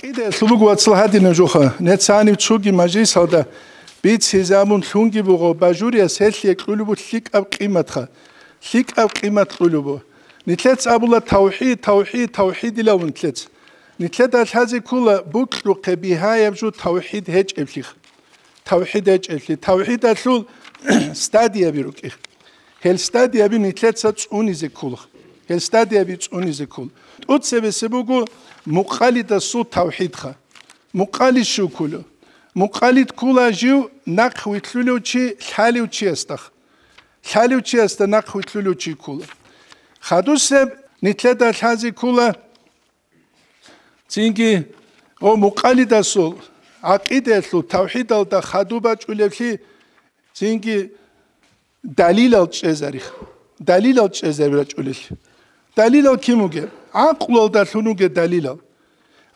კიდე ლუგუაცლაჰადინა ჯოხა ნეცანი ჩუგი მაჯისალდა ბიცი ზამუნ ლუნგი ბუღო ბაჟურია სელიე კლულუბუ ლიკავ ყიმათხა ლიკავ ყიმათ ლულუბუ ნიტლეც აბულა თავჰი თავჰი თავჰიდი ლავუნ ტლეც ნიტლეც ალჰაზი კულა ბუკლუ ყებიჰაიამ ჯუ თავჰიდ ჰეჭებლი თავჰიდ ჰეჭელი თავჰიდ ალულ სტადია ბირუკი ჰელ სტადია ბი ნიტლეცა წუნიზე კულხ გესტადიები წუნიზე ქულ თუცები სებუგუ მუყალი და სუ თავჰიდხა მუყალი შუკულო მუყალი თქულაჟივ ნაკვითლულუჩი ლალივჩი ესტახ ლალივჩი ესტა ნაკვითლულუჩი ქულ ხადუსებ ნიტლა და ლაზი ქულა წინგი ო მუყალი და სუ აკიდესუ თავჰიდალ და ხადუბა ჭულექი წინგი დალილალ წეზარი დალილალ წეზარი ბრაჭულიში დალილო კიმუგე აყვლოდ და სუნუგე დალილო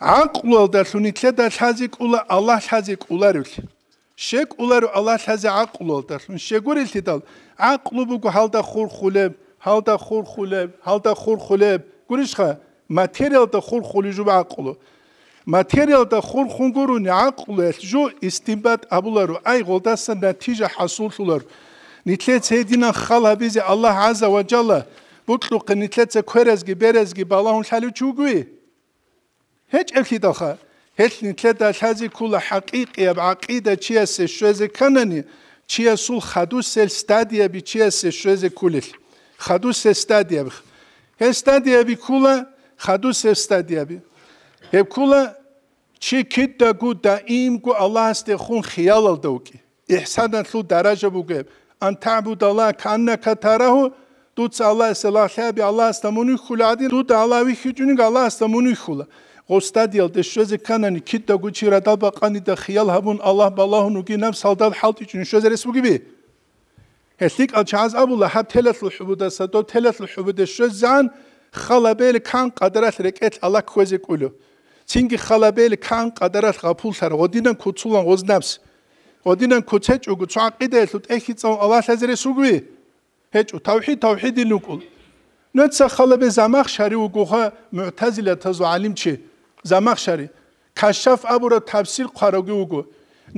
აყვლოდ და სუნიქლე და ჩაზი კულა ალლა ჩაზი კულარულ შეკ ულარ ალლა ჩაზი აყვლოდ და სუნ შეგურილთი და აყლუბუ ჰალდა ხურხულე ჰალდა ხურხულე ჰალდა ხურხულე გურიშხა მატერიალდა ხურხული ჟუ აყლო მატერიალდა ხურხუნგურუნი აყლე ჟუ ისტიმბად აბულარო აი ღოდასა ნატიჟა ჰასულულარ ნიტლე ცედინა ხალაბიზი ალლა აზა ვაჯალა ბუტლუკი ნიტლეცე ქერესგი ბერესგი ბალაუნ ხალი ჩუგვი ჰეჭ ერთი დახა ჰეჭ ნიტლე და ხაზი ქულა ჰაკიკია აკიდა ჩიესე შვეზე ქანანი ჩიესულ ხადუსელ სტადიები ჩიესე შვეზე ქულე ხადუსე სტადიები ჰე სტადიები ქულა ხადუსე სტადიები ჰე ქულა ჩი კიდა გუდა იმკუ ალასტე ხუნ ხიალალდოკი ეჰსანანლუ დარაჟა ბუგე ან თაბუდალა კანნა ქათარაჰუ დუც ალა სელახები ალასთა მუნიხულადი დუ დალავი ხიჯუნი ალასთა მუნიხულა ოსტადიალ დე შეზე კანანი კიტა გუჩირა დაბაყანი და ხიალ ჰაბუნ ალა ბალაჰუნუ გინავ სალდალ ჰალტი ჩუნი შეზე რესუგიბი ესიკ ალჩაზ აბულა ჰა თელასლ ჰუბუდა სადო თელასლ ჰუბუდა შეზან ხალაბელი კან ყადრას რეკეთ ალა ქვეზე ყულო ცინგი ხალაბელი კან ყადრას ღაფულსა როდინან ქუცულან ოზნაბს ოდინან ქუცე ჭუგუ ცაყიდე ლუტ ეხი წო ალა შეზე რესუგიბი ჰეჭუ თავჰიდ თავჰიდი ნუკულ ნეცა ხალები ზამახშარი უგუხა მუთაზილა თაზუ ალიმჩი ზამახშარი ქაშაფ აბურა თაფსილ ყვაროგი უგუ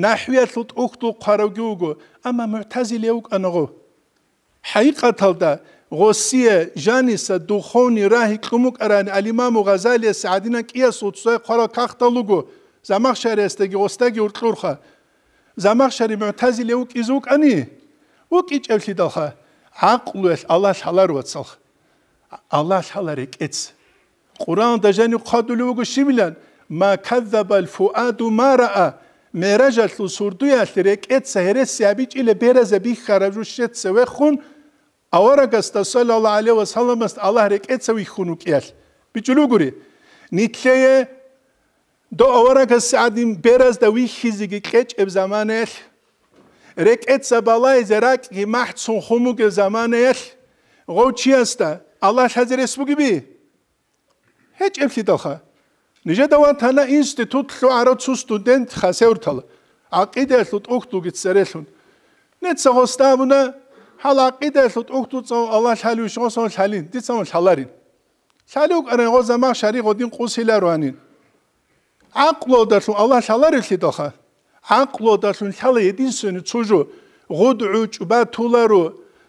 ნაჰვიათლუტ უხტუ ყვაროგი უგუ ამა მუთაზილე უკ ანოღო ჰაიყათალდა ღოსია ჟანისა დუხონი რაჰი ყუმუკ არანი ალიმამ უღაზალი საადინა კია სუცა ყვარო ქახტალუგუ ზამახშარი ესტეგი ოსტეგი ურტყურხა ზამახშარი მუთაზილე უკ იზუკ ანი უკი ჭევლი დახა აყლუეს ალას ჰალარვაცხ ალას ჰალარი კეც ყურან და ჟენი ყადულუგუ შიმილან მა ქაზაბალ ფუადუ მარაა მერაჟალუ სურდუ ალტრე კეც ჰერესი აბიჭილე ბერაზე ბიხარაჟუ შეცე ვეხუნ ავარაგასტა სალალა ალე ვასალამას ალარი კეცე ვიხუნუ კიალ ბიჭულუგური ნიტლეე და ავარაგას ადიმ ბერაზ და ვიხიზიგი კეჭებ ზამანელ რეკეცა ბალაიზე რაკ იმაჰცუნ ხუმუგე ზამანეერ ღოჩიასტა ალაშაზერეს მუგიბი ჰეჭემთი დახა ნიჟა დავანთანა ინსტიტუტ ხო არაცუ სტუდენტ ხასევრთალ აყიდეს ლუტ უხტუ გიცერელუნ ნეცა ხოსტამუნა ჰალ აყიდეს ლუტ უხტუ წო ალაშალუ შოსონ ხალინ დიცამ ხალარინ ხალუკ არა ღო ზამა შარი ღოდინ ყუსილა როანინ აყლოდა ლუ ალაშალარი ხი დახა აყლო და შალე ედინსენი ცუჟო ღუდუ უჭბა თულარო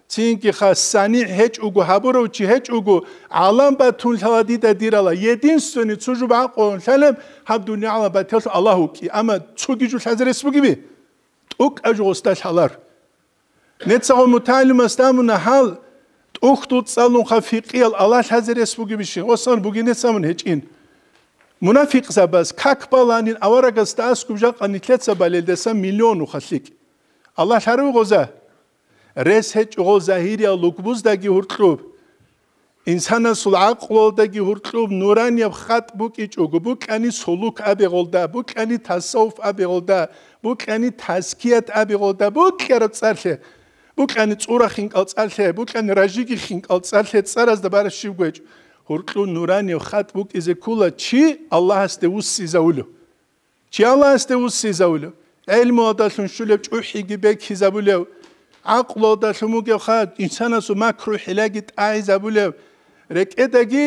წინკი ხასანი ჰეჭ უგუ ჰაბურო ჩი ჰეჭ უგუ ალამბა თულშალა დიდა დირალა ედინსენი ცუჟო ბა ყონ შალემ ჰაბ დუნია ალა ბა თელს ალაჰუ კი ამა ცუგი ჯუ შაზრეს ბუგიბი ტუკ აჯოსტა შალარ ნეცაო მუტალიმა სტამუნა ჰალ ტუხ ტუცალუ ხაფიყიალ ალა შაზრეს ბუგიბი შე ოსან ბუგინეცამუნ ჰეჭინ მუნაფიკსაბას ქაკბალანინ ავარაგას დაასკუბჟა ყანითლეცაბალელდესა მილიონ უხასიკ ალლა შარუ ღოზა რესე ჭუღო ზაჰირია ლუკბუზდაგი ურტლუბ ინსანა სულ აყვოლდაგი ურტლუბ ნურანიებ ხატბუკი ჭუგუბუ კანი სულუკ აბეღოლდა ბუ კანი თასოუფ აბეღოლდა ბუ კანი თასკიათ აბეღოლდა ბუ კერო წარშე ბუ კანი წურა ხინკალ წარშე ბუ კანი რაჟიგი ხინკალ წარშე წარას და ბარში გვეჭ ხურკლუ ნურანი ხატბუკ იზე კულა ჩი ალლაჰასტე უსიზაულუ ჩი ალლაჰასტე უსიზაულუ ელმო ადალუნ შულებ ჭუჰი გიბე ქიზაბულე აყლო და შმუგე ხა ინსანასუ მაკრუ ჰილაგი აიზაბულე რეკედაგი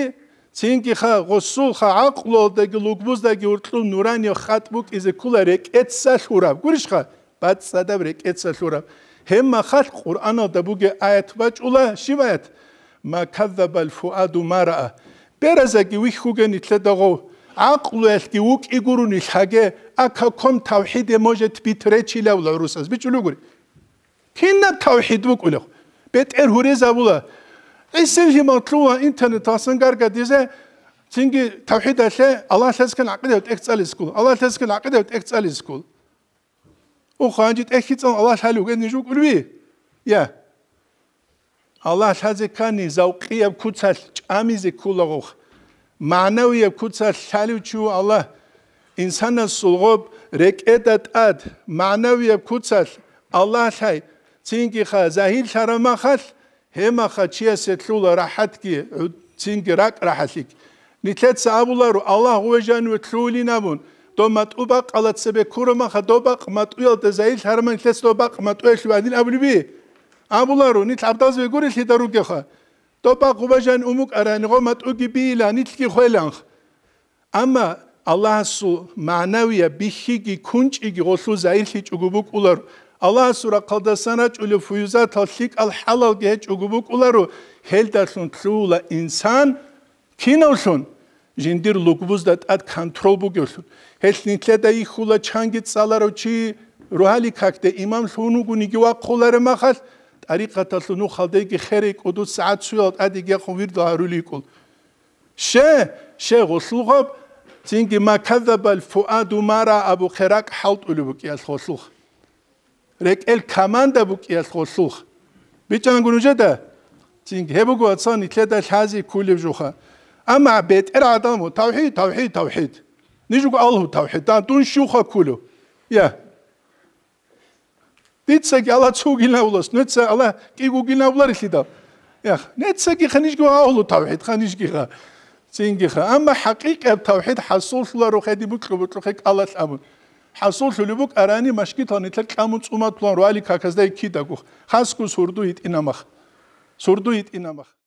ცინკი ხა ღოსულ ხა აყლო და გლუგბუზდაგი ურტლუ ნურანი ხატბუკ იზე კულა რეკეცსა შურავ გურიშ ხა ბაცსა და რეკეცსა შურავ ჰემ ხალ ყურანო და ბუგე აიათ ბაჭულა შიმაიათ მა კაზაბა ფუადუ მარაა პერაზაკი ვიხუგენი თლედაღო აყლუესკი უკ იგურუნი ხაგე აკა კომ თავჰიდე მოჟეთ ბიტრეჩილავლა რუსას ბიჭულუგური კინა თავჰიდ უკულო ბეტერ ჰურეზაბულა ესენჟი მოტლუა ინტერნეტ ასანგარგა დიზე ჩინგი თავჰიდ ალე ალაჰესკენ აყიდევთ ექცალისკულ ალაჰესკენ აყიდევთ ექცალისკულ ოხანჯი ტექიცონ ალაჰალუგენი ჟუკულვი ია ალას აზეკანი ზაუყია ქუცა ჭამიზე ქულაღო მანავია ქუცა სალუჩუ ალა ინსანა სულღობ რეკედად ად მანავია ქუცა ალასაი წინკი ხა ზაჰილ შარამახალ ჰემახა ჩიასე თულა რაჰატკი წინკი რაკ რაჰასიკ ნიცეთ საბულარო ალა უეჟანუ თულინამუნ დომატ უბა ყალაცებე ქურმახა დობა ყმატუელ და ზაჰილ შარამახლეს დობა ყმატუელ შვადინ აბლიბი აბულარო ნი თაბდას ვეგური ლიდარუ გეხა ტოპა ყუბაჟან უმუკ არანი ღო მატუგი ბილა ნიცკი ხელანხ ამა ალლაჰსუ მანავია ბიჰიგი კუნჭიგი ღოლუ ზაირლი ჭუგუბუკ ულარ ალლაჰსურა ყალდასანა ჭული ფუიზა თალიკ ალ ჰალალ გე ჭუგუბუკ ულარო ჰელდასუნ თლულა ინსან ქინოსუნ ჟინდირ ლუკუბუს და ტად კონტროლბუ გესუნ ჰესნიტლე და იხულა ჩანგი წალარო ჩი რუჰალი ქაქტე იმამ ლუნუგუნი გი ვაყხულარ მახალ არიყათალო ნუ ხალდეგი ხერიკუდუ საცუალ ადიგე ხუვირ დარულიკულ შე შე ღოსლუღობ წინგი მაკაძაბალ ფუადუ მარა აბუ ხერაკ ჰალტული ბუკიას ღოსლუხ რეკელ კომანდა ბუკიას ღოსლუხ ბიჭანგუნუჯა და წინგი ჰებუგო აცანი თლედა ხაზი ქულებჟუხა ამა ბეტერ ადამო თავჰიდ თავჰიდ თავჰიდ ნიჟუგო ალჰუ თავჰიდ და დუნ შუხა ქულო ია yeah. ნეცეგი ალა ცუგინავლოს ნეცე ალა კი გუგინავლარ ისიდა ეხ ნეცეგი ხნიშგო აულო თავჰიდ ხნიშგიხა წინგიხა ამა ჰაკიკა თავჰიდ ჰასულლარო ხედი ბუკრო ბუკრო ხე ალას ამ ჰასულლულ ბუკ არანი მაშკი თონი თლ კამუცუმათლონ როალი ქაკაზდა იქი დაგუ ხასკუს ურდუ იტინამახ სურდუ იტინამახ